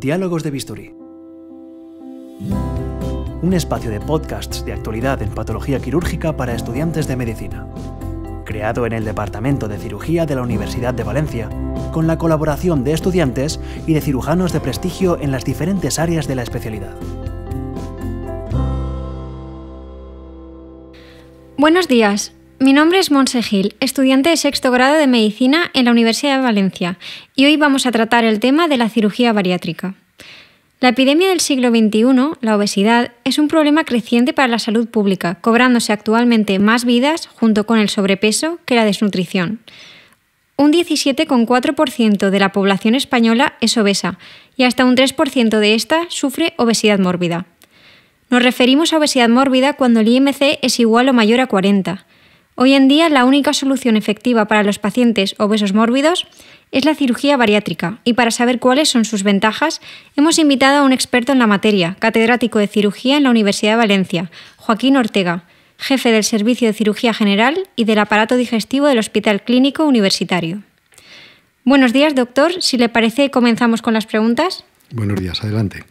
Diálogos de Bisturí. Un espacio de podcasts de actualidad en patología quirúrgica para estudiantes de medicina. Creado en el Departamento de Cirugía de la Universidad de Valencia, con la colaboración de estudiantes y de cirujanos de prestigio en las diferentes áreas de la especialidad. Buenos días, mi nombre es Monse Gil, estudiante de sexto grado de medicina en la Universidad de Valencia, y hoy vamos a tratar el tema de la cirugía bariátrica. La epidemia del siglo XXI, la obesidad, es un problema creciente para la salud pública, cobrándose actualmente más vidas junto con el sobrepeso que la desnutrición. Un 17,4% de la población española es obesa y hasta un 3% de esta sufre obesidad mórbida. Nos referimos a obesidad mórbida cuando el IMC es igual o mayor a 40 Hoy en día la única solución efectiva para los pacientes obesos mórbidos es la cirugía bariátrica y para saber cuáles son sus ventajas hemos invitado a un experto en la materia, catedrático de cirugía en la Universidad de Valencia, Joaquín Ortega, jefe del Servicio de Cirugía General y del Aparato Digestivo del Hospital Clínico Universitario. Buenos días, doctor. Si le parece, comenzamos con las preguntas. Buenos días, adelante.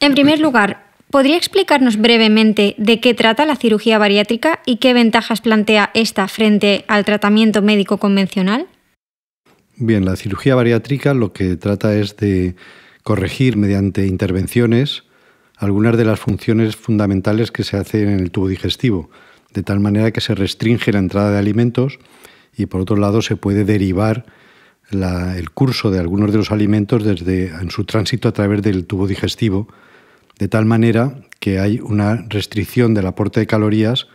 En primer lugar, ¿Podría explicarnos brevemente de qué trata la cirugía bariátrica y qué ventajas plantea esta frente al tratamiento médico convencional? Bien, la cirugía bariátrica lo que trata es de corregir mediante intervenciones algunas de las funciones fundamentales que se hacen en el tubo digestivo, de tal manera que se restringe la entrada de alimentos y por otro lado se puede derivar el curso de algunos de los alimentos desde en su tránsito a través del tubo digestivo de tal manera que hay una restricción del aporte de calorías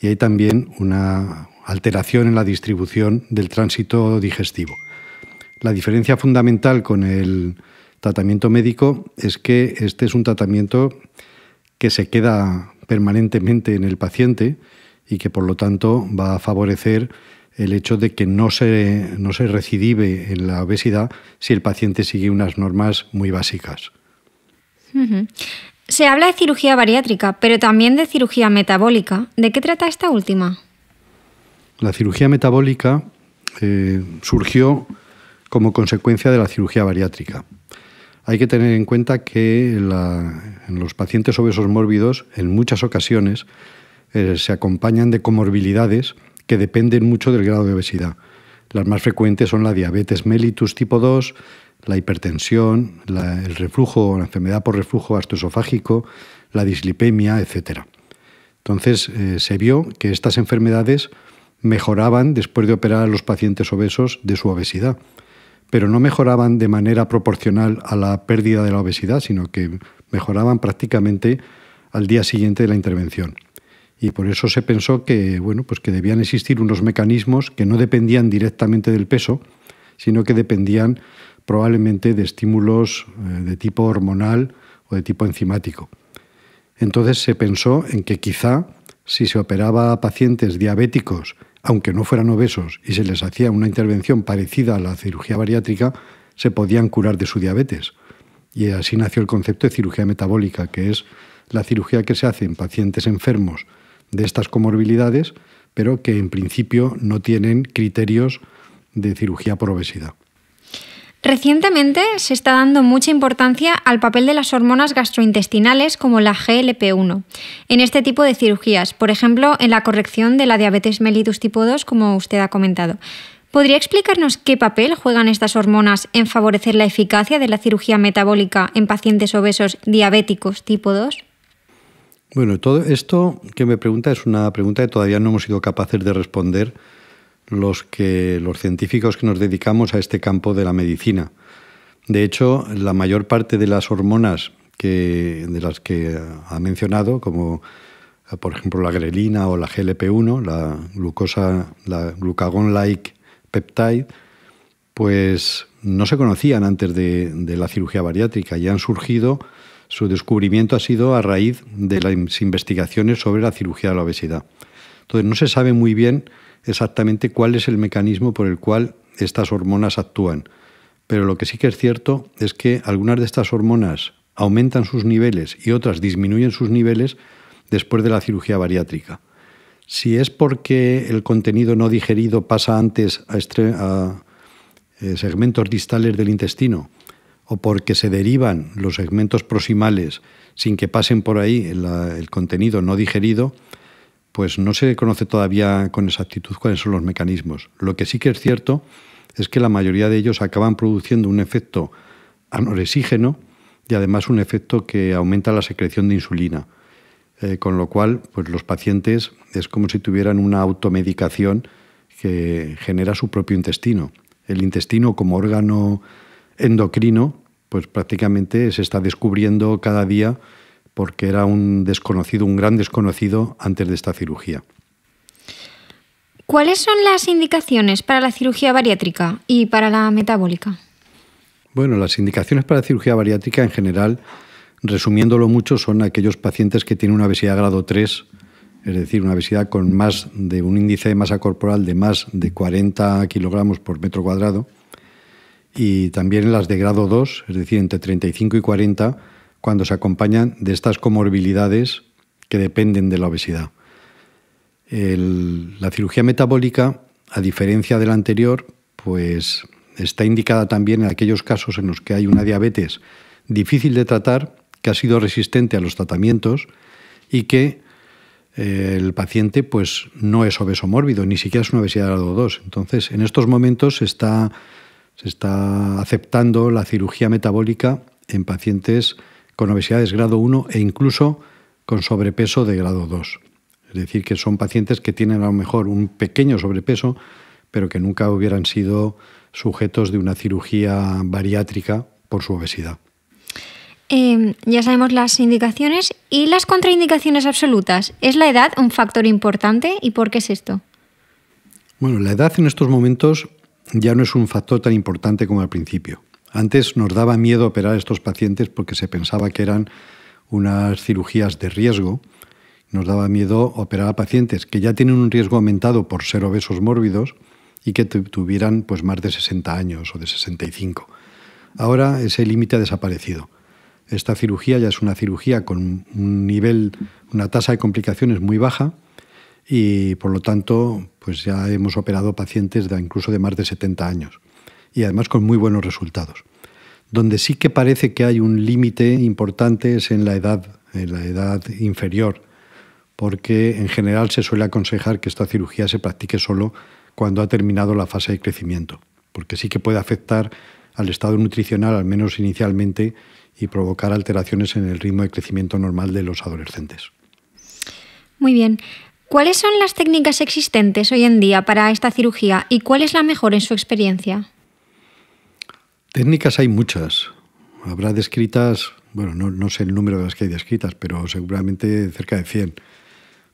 y hay también una alteración en la distribución del tránsito digestivo. La diferencia fundamental con el tratamiento médico es que este es un tratamiento que se queda permanentemente en el paciente y que por lo tanto va a favorecer el hecho de que no se, no se recidive en la obesidad si el paciente sigue unas normas muy básicas. Se habla de cirugía bariátrica, pero también de cirugía metabólica. ¿De qué trata esta última? La cirugía metabólica eh, surgió como consecuencia de la cirugía bariátrica. Hay que tener en cuenta que en los pacientes obesos mórbidos, en muchas ocasiones, eh, se acompañan de comorbilidades que dependen mucho del grado de obesidad. Las más frecuentes son la diabetes mellitus tipo 2, la hipertensión, la, el reflujo, la enfermedad por reflujo gastroesofágico, la dislipemia, etc. Entonces eh, se vio que estas enfermedades mejoraban después de operar a los pacientes obesos de su obesidad, pero no mejoraban de manera proporcional a la pérdida de la obesidad, sino que mejoraban prácticamente al día siguiente de la intervención. Y por eso se pensó que, bueno, pues que debían existir unos mecanismos que no dependían directamente del peso, sino que dependían probablemente de estímulos eh, de tipo hormonal o de tipo enzimático. Entonces se pensó en que quizá si se operaba a pacientes diabéticos, aunque no fueran obesos, y se les hacía una intervención parecida a la cirugía bariátrica, se podían curar de su diabetes. Y así nació el concepto de cirugía metabólica, que es la cirugía que se hace en pacientes enfermos de estas comorbilidades, pero que en principio no tienen criterios de cirugía por obesidad. Recientemente se está dando mucha importancia al papel de las hormonas gastrointestinales como la GLP-1 en este tipo de cirugías, por ejemplo, en la corrección de la diabetes mellitus tipo 2, como usted ha comentado. ¿Podría explicarnos qué papel juegan estas hormonas en favorecer la eficacia de la cirugía metabólica en pacientes obesos diabéticos tipo 2? Bueno, todo esto que me pregunta es una pregunta que todavía no hemos sido capaces de responder los, que, los científicos que nos dedicamos a este campo de la medicina. De hecho, la mayor parte de las hormonas que, de las que ha mencionado, como por ejemplo la grelina o la GLP1, la glucosa, la glucagon like peptide, pues no se conocían antes de, de, la cirugía bariátrica y han surgido, su descubrimiento ha sido a raíz de las investigaciones sobre la cirugía de la obesidad. Entonces no se sabe muy bien exactamente cuál es el mecanismo por el cual estas hormonas actúan. Pero lo que sí que es cierto es que algunas de estas hormonas aumentan sus niveles y otras disminuyen sus niveles después de la cirugía bariátrica. Si es porque el contenido no digerido pasa antes a, eh, segmentos distales del intestino o porque se derivan los segmentos proximales sin que pasen por ahí el contenido no digerido, pues no se conoce todavía con exactitud cuáles son los mecanismos. Lo que sí que es cierto es que la mayoría de ellos acaban produciendo un efecto anorexígeno y además un efecto que aumenta la secreción de insulina. Eh, con lo cual, pues los pacientes es como si tuvieran una automedicación que genera su propio intestino. El intestino como órgano endocrino, pues prácticamente se está descubriendo cada día porque era un desconocido, un gran desconocido antes de esta cirugía. ¿Cuáles son las indicaciones para la cirugía bariátrica y para la metabólica? Bueno, las indicaciones para la cirugía bariátrica en general, resumiéndolo mucho, son aquellos pacientes que tienen una obesidad grado 3, es decir, una obesidad con más de un índice de masa corporal de más de 40 kilogramos por metro cuadrado, y también las de grado 2, es decir, entre 35 y 40, cuando se acompañan de estas comorbilidades que dependen de la obesidad. la cirugía metabólica, a diferencia de la anterior, pues está indicada también en aquellos casos en los que hay una diabetes difícil de tratar, que ha sido resistente a los tratamientos y que eh, el paciente pues no es obeso mórbido, ni siquiera es una obesidad de grado 2. Entonces, en estos momentos se está aceptando la cirugía metabólica en pacientes con obesidades grado 1 e incluso con sobrepeso de grado 2. Es decir, que son pacientes que tienen a lo mejor un pequeño sobrepeso, pero que nunca hubieran sido sujetos de una cirugía bariátrica por su obesidad. Em, ya sabemos las indicaciones y las contraindicaciones absolutas. ¿Es la edad un factor importante y por qué es esto? Bueno, la edad en estos momentos ya no es un factor tan importante como al principio. Antes nos daba miedo operar a estos pacientes porque se pensaba que eran unas cirugías de riesgo. Nos daba miedo operar a pacientes que ya tienen un riesgo aumentado por ser obesos mórbidos y que tuvieran pues, más de 60 años o de 65. Ahora ese límite ha desaparecido. Esta cirugía ya es una cirugía con un nivel, una tasa de complicaciones muy baja y por lo tanto pues ya hemos operado pacientes incluso de más de 70 años y además con muy buenos resultados. Donde sí que parece que hay un límite importante es en la edad, en la edad inferior, porque en general se suele aconsejar que esta cirugía se practique solo cuando ha terminado la fase de crecimiento, porque sí que puede afectar al estado nutricional, al menos inicialmente, y provocar alteraciones en el ritmo de crecimiento normal de los adolescentes. Muy bien. ¿Cuáles son las técnicas existentes hoy en día para esta cirugía y cuál es la mejor en su experiencia? Técnicas hay muchas. Habrá descritas, bueno, no, sé el número de las que hay descritas, pero seguramente cerca de 100.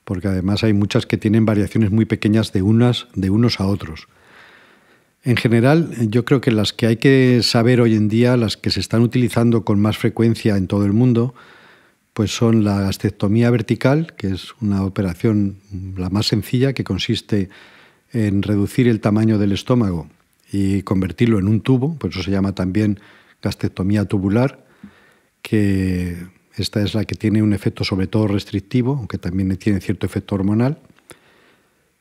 Porque además hay muchas que tienen variaciones muy pequeñas de, unas, de unos a otros. En general, yo creo que las que hay que saber hoy en día, las que se están utilizando con más frecuencia en todo el mundo, pues son la gastrectomía vertical, que es una operación la más sencilla, que consiste en reducir el tamaño del estómago y convertirlo en un tubo, por eso se llama también gastectomía tubular, que esta es la que tiene un efecto sobre todo restrictivo, aunque también tiene cierto efecto hormonal.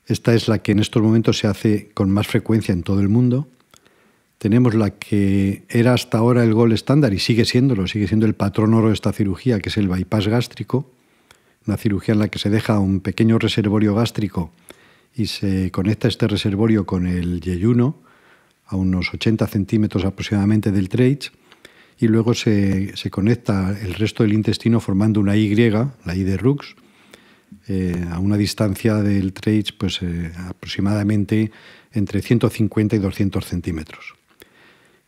Esta es la que en estos momentos se hace con más frecuencia en todo el mundo. Tenemos la que era hasta ahora el gol estándar y sigue siéndolo, sigue siendo el patrón oro de esta cirugía, que es el bypass gástrico, una cirugía en la que se deja un pequeño reservorio gástrico y se conecta este reservorio con el yeyuno, a unos 80 centímetros aproximadamente del trach y luego se, conecta el resto del intestino formando una Y, la Y de Rux, eh, a una distancia del trach pues, eh, aproximadamente entre 150 y 200 centímetros.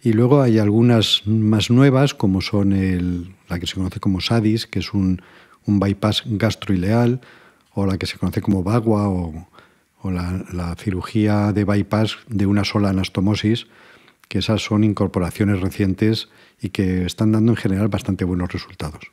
Y luego hay algunas más nuevas, como son la que se conoce como SADIS, que es un, un bypass gastroileal, o la que se conoce como VAGUA o o la, cirugía de bypass de una sola anastomosis, que esas son incorporaciones recientes y que están dando en general bastante buenos resultados.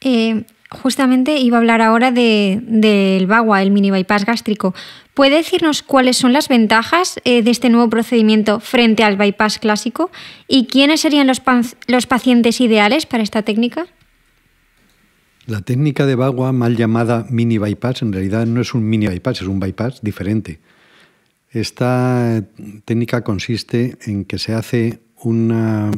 Eh, justamente iba a hablar ahora del de, el mini bypass gástrico. ¿Puede decirnos cuáles son las ventajas eh, de este nuevo procedimiento frente al bypass clásico y quiénes serían los pacientes ideales para esta técnica? La técnica de Bagua, mal llamada mini bypass, en realidad no es un mini bypass, es un bypass diferente. Esta técnica consiste en que se hace una...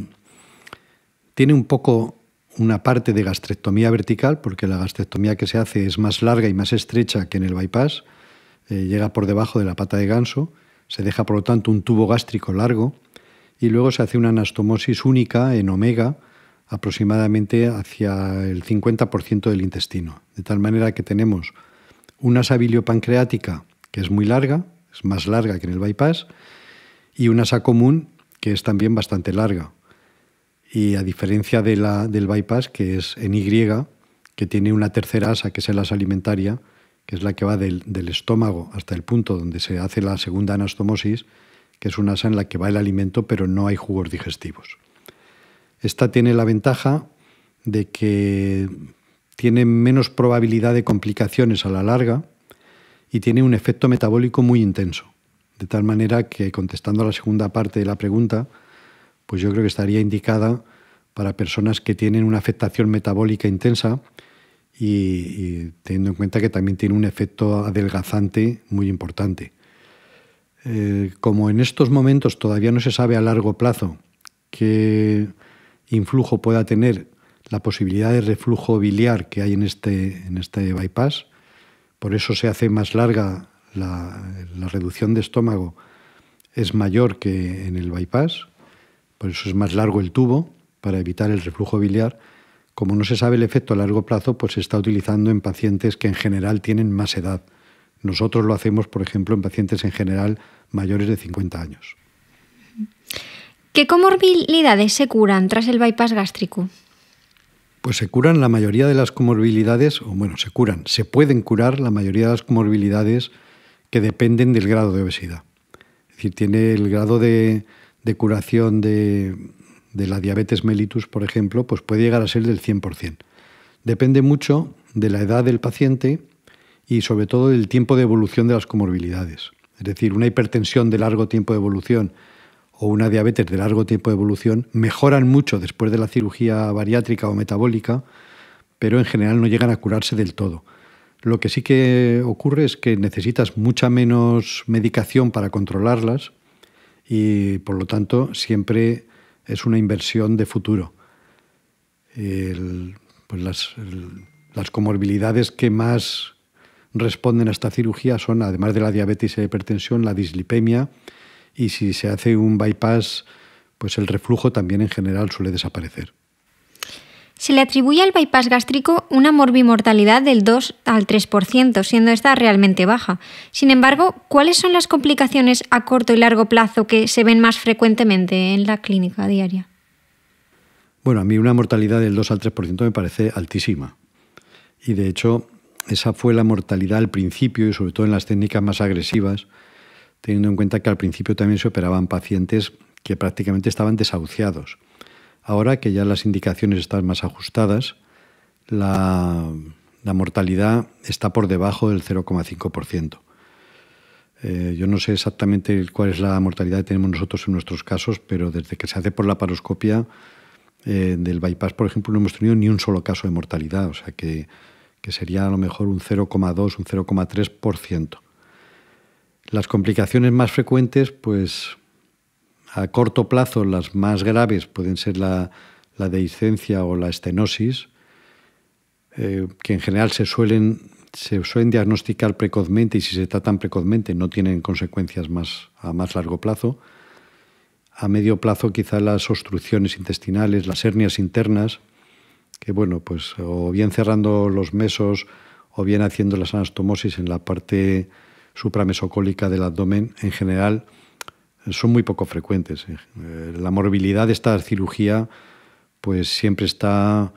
Tiene un poco una parte de gastrectomía vertical, porque la gastrectomía que se hace es más larga y más estrecha que en el bypass, eh, llega por debajo de la pata de ganso, se deja por lo tanto un tubo gástrico largo y luego se hace una anastomosis única en omega, aproximadamente hacia el 50% del intestino. De tal manera que tenemos una bilio pancreática que es muy larga, es más larga que en el bypass, y una asa común que es también bastante larga. Y a diferencia del bypass, que es en Y, que tiene una tercera asa, que es la asa alimentaria, que es la que va del, del estómago hasta el punto donde se hace la segunda anastomosis, que es una asa en la que va el alimento, pero no hay jugos digestivos. Esta tiene la ventaja de que tiene menos probabilidad de complicaciones a la larga y tiene un efecto metabólico muy intenso. De tal manera que, contestando a la segunda parte de la pregunta, pues yo creo que estaría indicada para personas que tienen una afectación metabólica intensa y, teniendo en cuenta que también tiene un efecto adelgazante muy importante. Eh, como en estos momentos todavía no se sabe a largo plazo que influjo pueda tener la posibilidad de reflujo biliar que hay en este, en este bypass. Por eso se hace más larga la, la, reducción de estómago, es mayor que en el bypass. Por eso es más largo el tubo para evitar el reflujo biliar. Como no se sabe el efecto a largo plazo, pues se está utilizando en pacientes que en general tienen más edad. Nosotros lo hacemos, por ejemplo, en pacientes en general mayores de 50 años. ¿Qué comorbilidades se curan tras el bypass gástrico? Pues se curan la mayoría de las comorbilidades, o bueno, se curan, se pueden curar la mayoría de las comorbilidades que dependen del grado de obesidad. Es decir, tiene el grado de, curación de, de, la diabetes mellitus, por ejemplo, pues puede llegar a ser del 100%. Depende mucho de la edad del paciente y sobre todo del tiempo de evolución de las comorbilidades. Es decir, una hipertensión de largo tiempo de evolución o una diabetes de largo tiempo de evolución mejoran mucho después de la cirugía bariátrica o metabólica, pero en general no llegan a curarse del todo. Lo que sí que ocurre es que necesitas mucha menos medicación para controlarlas y por lo tanto siempre es una inversión de futuro. Pues las, las comorbilidades que más responden a esta cirugía son, además de la diabetes y la hipertensión, la dislipemia, y si se hace un bypass, pues el reflujo también en general suele desaparecer. Se le atribuye al bypass gástrico una morbimortalidad del 2 al 3%, siendo esta realmente baja. Sin embargo, ¿cuáles son las complicaciones a corto y largo plazo que se ven más frecuentemente en la clínica diaria? Bueno, a mí una mortalidad del 2 al 3% me parece altísima. Y de hecho, esa fue la mortalidad al principio y sobre todo en las técnicas más agresivas teniendo en cuenta que al principio también se operaban pacientes que prácticamente estaban desahuciados. Ahora que ya las indicaciones están más ajustadas, la, mortalidad está por debajo del 0,5%. Eh, yo no sé exactamente cuál es la mortalidad que tenemos nosotros en nuestros casos, pero desde que se hace por la paroscopia del eh, bypass, por ejemplo, no hemos tenido ni un solo caso de mortalidad, o sea que, que sería a lo mejor un 0,2, un 0,3%. Las complicaciones más frecuentes, pues a corto plazo las más graves pueden ser la, la dehiscencia o la estenosis, eh, que en general se suelen, se suelen diagnosticar precozmente y si se tratan precozmente no tienen consecuencias más, a más largo plazo. A medio plazo quizá las obstrucciones intestinales, las hernias internas, que bueno, pues o bien cerrando los mesos o bien haciendo las anastomosis en la parte supramesocólica del abdomen en general son muy poco frecuentes. Eh, la morbilidad de esta cirugía pues siempre está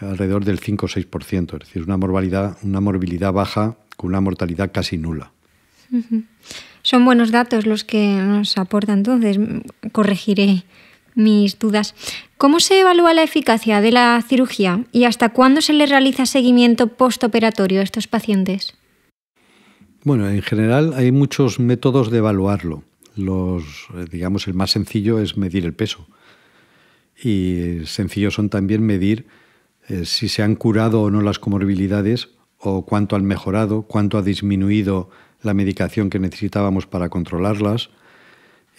alrededor del 5 o 6%, es decir, una morbilidad, una morbilidad baja con una mortalidad casi nula. Son buenos datos los que nos aporta entonces, corregiré mis dudas. ¿Cómo se evalúa la eficacia de la cirugía y hasta cuándo se le realiza seguimiento postoperatorio a estos pacientes? Bueno, en general hay muchos métodos de evaluarlo. Los, eh, digamos, el más sencillo es medir el peso. Y sencillos son también medir eh, si se han curado o no las comorbilidades o cuánto han mejorado, cuánto ha disminuido la medicación que necesitábamos para controlarlas.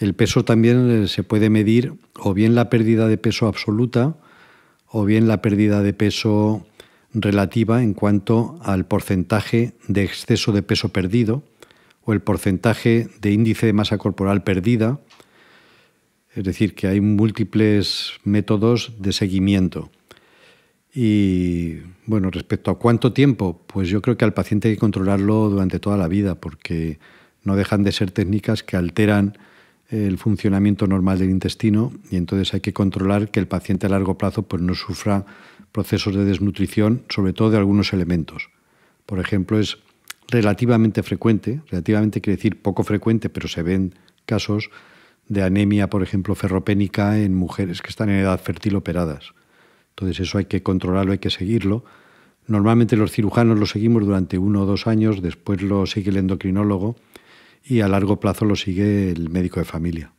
El peso también eh, se puede medir o bien la pérdida de peso absoluta o bien la pérdida de peso relativa en cuanto al porcentaje de exceso de peso perdido o el porcentaje de índice de masa corporal perdida. Es decir, que hay múltiples métodos de seguimiento. Y bueno, respecto a cuánto tiempo, pues yo creo que al paciente hay que controlarlo durante toda la vida, porque no dejan de ser técnicas que alteran el funcionamiento normal del intestino y entonces hay que controlar que el paciente a largo plazo pues, no sufra procesos de desnutrición, sobre todo de algunos elementos. Por ejemplo, es relativamente frecuente, relativamente quiere decir poco frecuente, pero se ven casos de anemia, por ejemplo, ferropénica en mujeres que están en edad fértil operadas. Entonces eso hay que controlarlo, hay que seguirlo. Normalmente los cirujanos lo seguimos durante uno o dos años, después lo sigue el endocrinólogo y a largo plazo lo sigue el médico de familia.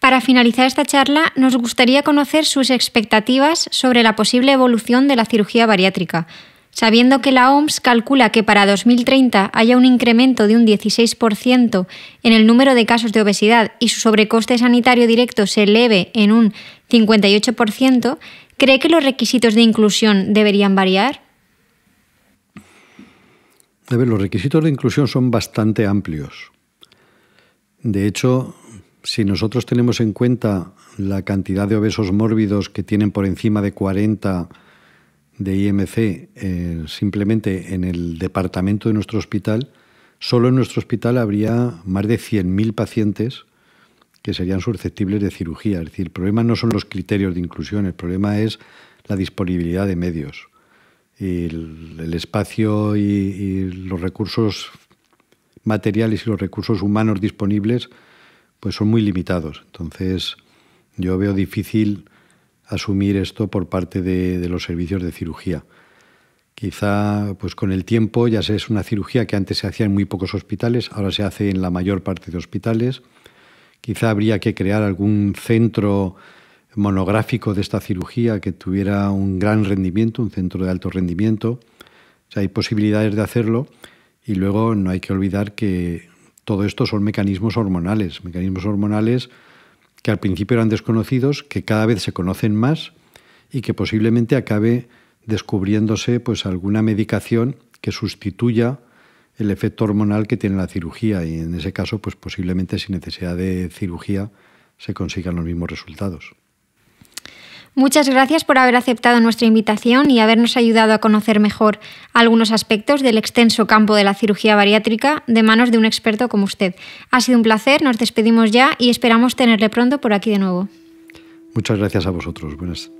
Para finalizar esta charla, nos gustaría conocer sus expectativas sobre la posible evolución de la cirugía bariátrica, sabiendo que la OMS calcula que para 2030 haya un incremento de un 16% en el número de casos de obesidad y su sobrecoste sanitario directo se eleve en un 58%, ¿cree que los requisitos de inclusión deberían variar? ver, los requisitos de inclusión son bastante amplios. De hecho, si nosotros tenemos en cuenta la cantidad de obesos mórbidos que tienen por encima de 40 de IMC eh, simplemente en el departamento de nuestro hospital, solo en nuestro hospital habría más de 100.000 pacientes que serían susceptibles de cirugía. Es decir, el problema no son los criterios de inclusión, el problema es la disponibilidad de medios y el, espacio y, los recursos materiales y los recursos humanos disponibles pues son muy limitados. Entonces yo veo difícil asumir esto por parte de, los servicios de cirugía. Quizá pues con el tiempo ya sea es una cirugía que antes se hacía en muy pocos hospitales, ahora se hace en la mayor parte de hospitales. Quizá habría que crear algún centro monográfico de esta cirugía que tuviera un gran rendimiento, un centro de alto rendimiento. hay posibilidades de hacerlo y luego no hay que olvidar que todo esto son mecanismos hormonales, mecanismos hormonales que al principio eran desconocidos, que cada vez se conocen más y que posiblemente acabe descubriéndose pues alguna medicación que sustituya el efecto hormonal que tiene la cirugía y en ese caso pues posiblemente sin necesidad de cirugía se consigan los mismos resultados. Muchas gracias por haber aceptado nuestra invitación y habernos ayudado a conocer mejor algunos aspectos del extenso campo de la cirugía bariátrica de manos de un experto como usted. Ha sido un placer, nos despedimos ya y esperamos tenerle pronto por aquí de nuevo. Muchas gracias a vosotros. Buenas.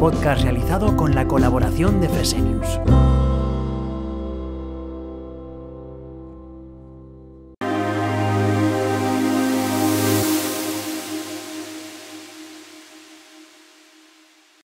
Podcast realizado con la colaboración de Fresenius.